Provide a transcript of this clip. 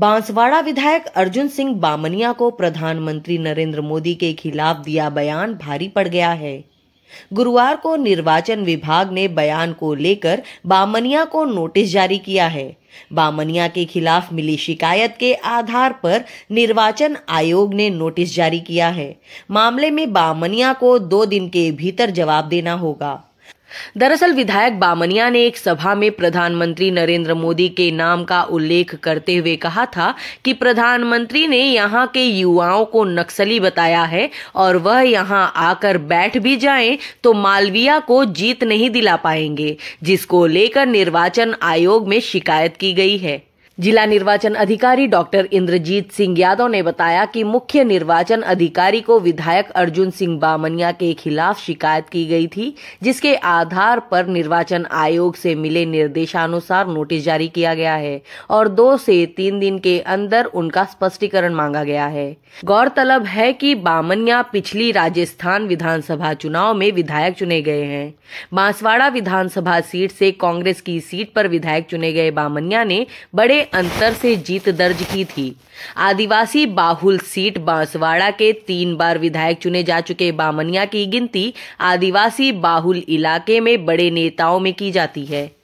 बांसवाड़ा विधायक अर्जुन सिंह बामनिया को प्रधानमंत्री नरेंद्र मोदी के खिलाफ दिया बयान भारी पड़ गया है गुरुवार को निर्वाचन विभाग ने बयान को लेकर बामनिया को नोटिस जारी किया है बामनिया के खिलाफ मिली शिकायत के आधार पर निर्वाचन आयोग ने नोटिस जारी किया है मामले में बामनिया को दो दिन के भीतर जवाब देना होगा दरअसल विधायक बामनिया ने एक सभा में प्रधानमंत्री नरेंद्र मोदी के नाम का उल्लेख करते हुए कहा था कि प्रधानमंत्री ने यहाँ के युवाओं को नक्सली बताया है और वह यहाँ आकर बैठ भी जाएं तो मालविया को जीत नहीं दिला पाएंगे जिसको लेकर निर्वाचन आयोग में शिकायत की गई है जिला निर्वाचन अधिकारी डॉक्टर इंद्रजीत सिंह यादव ने बताया कि मुख्य निर्वाचन अधिकारी को विधायक अर्जुन सिंह बामनिया के खिलाफ शिकायत की गई थी जिसके आधार पर निर्वाचन आयोग से मिले निर्देशानुसार नोटिस जारी किया गया है और दो से तीन दिन के अंदर उनका स्पष्टीकरण मांगा गया है गौरतलब है कि बामनिया पिछली राजस्थान विधानसभा चुनाव में विधायक चुने गए हैं बांसवाड़ा विधानसभा सीट से कांग्रेस की सीट पर विधायक चुने गए बामनिया ने बड़े अंतर से जीत दर्ज की थी आदिवासी बाहुल सीट बांसवाड़ा के तीन बार विधायक चुने जा चुके बामनिया की गिनती आदिवासी बाहुल इलाके में बड़े नेताओं में की जाती है